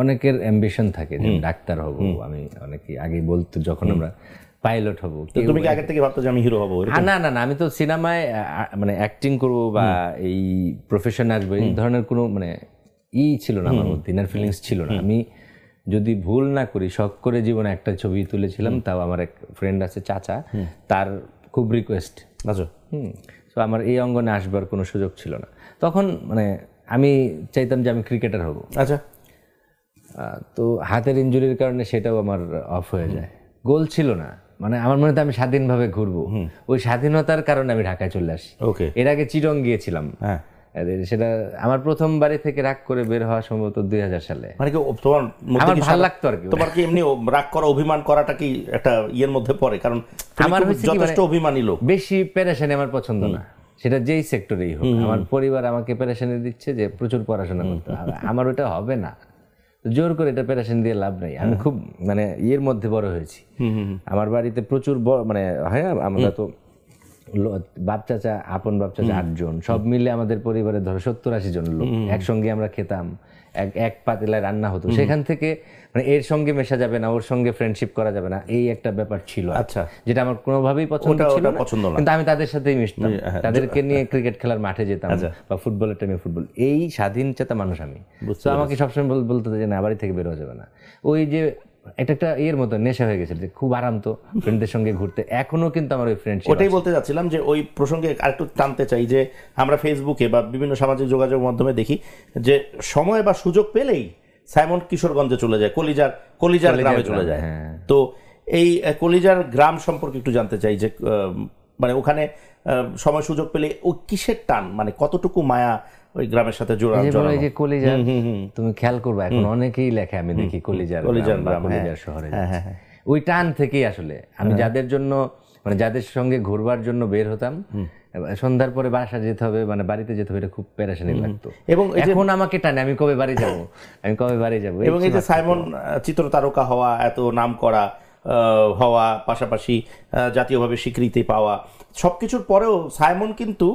অনেকের অ্যাম্বিশন থাকে যে ডাক্তার হব আমি অনেকে আগে বলতো যখন আমরা পাইলট হব তুমি কি আগে থেকে ভাবতো যে আমি হিরো হব হ্যাঁ, না না না আমি তো সিনেমায় মানে অ্যাক্টিং করব বা এই প্রফেশন আসবো এই ধরনের কোনো মানে ই ছিল না আমার মধ্যে ইনার ফিলিংস ছিল না আমি যদি ভুল না করি শখ করে জীবনে একটা ছবি তুলেছিলাম তাও আমার এক ফ্রেন্ড আছে চাচা তার খুব রিকোয়েস্ট আচ্ছা হুম তো আমার এই অঙ্গনে আসবার কোনো সুযোগ ছিল না তখন মানে আমি চাইতাম যে আমি ক্রিকেটার হব আচ্ছা তো হাতের ইঞ্জুরির কারণে সেটাও আমার অফ হয়ে যায় গোল ছিল না মানে আমার মনে হয় আমি স্বাধীনভাবে ঘুরবো ওই স্বাধীনতার কারণে আমি ঢাকায় চলে আসি ওকে এর আগে চিরং গিয়েছিলাম হ্যাঁ। সেটা আমার প্রথম বাড়ি থেকে রাগ করে বের হওয়া সম্ভবত দুই হাজার সালে মানে কি তোমার আমার ভালো লাগতো আর কি তোমার কি এমনি রাগ করা অভিমান করাটা কি একটা ইয়ের মধ্যে পড়ে কারণ আমার যথেষ্ট মানে অভিমানী লোক বেশি পেরেশানি আমার পছন্দ না সেটা যেই সেক্টরেই হোক আমার পরিবার আমাকে পেরেশানি দিচ্ছে যে প্রচুর পড়াশোনা করতে হবে আমার ওটা হবে না জোর করে এটা প্যারাশন দিয়ে লাভ নেই আমি খুব মানে ইয়ের মধ্যে বড় হয়েছি আমার বাড়িতে প্রচুর মানে হ্যাঁ আমরা তো বাপ চাচা আপন বাপ চাচা আটজন সব মিলে আমাদের পরিবারে ধরো সত্তর আশি জন লোক একসঙ্গে আমরা খেতাম এক এক পাতিলায় রান্না হতো সেখান থেকে মানে এর সঙ্গে মেশা যাবে না ওর সঙ্গে ফ্রেন্ডশিপ করা যাবে না এই একটা ব্যাপার ছিল আচ্ছা যেটা আমার কোনোভাবেই পছন্দ ছিল পছন্দ কিন্তু আমি তাদের সাথেই মিশতাম হ্যাঁ, তাদেরকে নিয়ে ক্রিকেট খেলার মাঠে যেতাম আচ্ছা। বা ফুটবলের টাইমে ফুটবল এই স্বাধীন চেতা মানুষ আমি তো আমাকে সবসময় বলতে যে না বাড়ি থেকে বেরোয়া যাবে না ওই যে এটা একটা ইয়ের মতো নেশা হয়ে গেছিল খুব আরাম তো ফ্রেন্ডদের সঙ্গে ঘুরতে এখনো কিন্তু আমার ওই ফ্রেন্ড ওটাই বলতে যে ওই প্রসঙ্গে আরেকটু টানতে চাই যে আমরা ফেসবুকে বা বিভিন্ন সামাজিক যোগাযোগ মাধ্যমে দেখি যে সময় বা সুযোগ পেলেই সাইমন কিশোরগঞ্জে চলে যায় কলিজার কলিজার গ্রামে চলে যায় হ্যাঁ। তো এই কলিজার গ্রাম সম্পর্কে একটু জানতে চাই যে মানে ওখানে সময় সুযোগ পেলে ও কিসের টান মানে কতটুকু মায়া ওই গ্রামের সাথে জোড়া এই যে কলিজার তুমি খেয়াল করবে এখন অনেকেই লেখে আমি দেখি কলিজার কলিজার হ্যাঁ। কলিজার শহরে হ্যাঁ, হ্যাঁ, ওই টান থেকেই আসলে আমি যাদের জন্য মানে যাদের সঙ্গে ঘুরবার জন্য বের হতাম সন্ধ্যার পরে বাসা যেতে হবে মানে বাড়িতে যেতে হবে এটা খুব প্যারাশানি লাগতো এবং এখন আমাকে টানে আমি কবে বাড়ি যাব আমি কবে বাড়ি যাব এবং এই যে সাইমন চিত্র তারকা হওয়া এত নাম করা হওয়া পাশাপাশি জাতীয়ভাবে স্বীকৃতি পাওয়া সব কিছুর পরেও সাইমন কিন্তু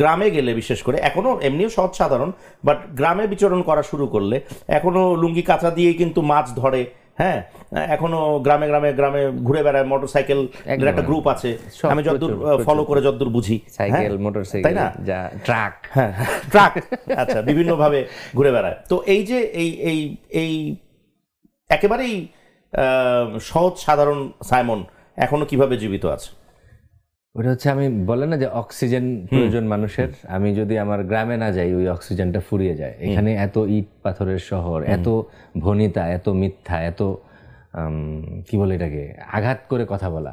গ্রামে গেলে বিশেষ করে এখনও এমনিও সহজ সাধারণ বাট গ্রামে বিচরণ করা শুরু করলে এখনও লুঙ্গি কাঁচা দিয়েই কিন্তু মাছ ধরে হ্যাঁ এখনো গ্রামে গ্রামে গ্রামে ঘুরে বেড়ায় মোটর সাইকেল একটা গ্রুপ আছে আমি যতদূর ফলো করে যতদূর বুঝি সাইকেল হ্যাঁ? মোটরসাইকেল তাই না ট্রাক হ্যাঁ ট্রাক আচ্ছা বিভিন্ন ভাবে ঘুরে বেড়ায় তো এই যে এই এই এই একেবারেই সহজ সাধারণ সাইমন এখনো কিভাবে জীবিত আছে ওটা হচ্ছে আমি বলে না যে অক্সিজেন প্রয়োজন মানুষের আমি যদি আমার গ্রামে না যাই ওই অক্সিজেনটা ফুরিয়ে যায় এখানে এত ইট পাথরের শহর এত ভনিতা এত মিথ্যা এত কি বলে এটাকে আঘাত করে কথা বলা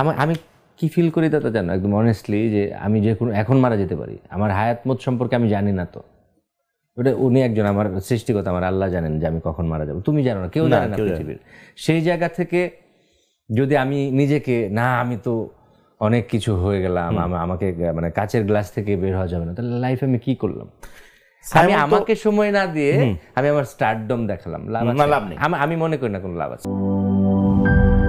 আমার আমি কি ফিল করি তা জানো একদম অনেস্টলি যে আমি যে কোনো এখন মারা যেতে পারি আমার হায়াত মত সম্পর্কে আমি জানি না তো ওটা উনি একজন আমার সৃষ্টিগত আমার আল্লাহ জানেন যে আমি কখন মারা যাবো তুমি জানো না কেউ জানে না পৃথিবীর সেই জায়গা থেকে যদি আমি নিজেকে না আমি তো অনেক কিছু হয়ে গেলাম আমাকে মানে কাচের গ্লাস থেকে বের হওয়া যাবে না তাহলে লাইফে আমি কি করলাম আমি আমাকে সময় না দিয়ে আমি আমার স্টারডম দেখালাম লাভ আমি মনে করি না কোনো লাভ আছে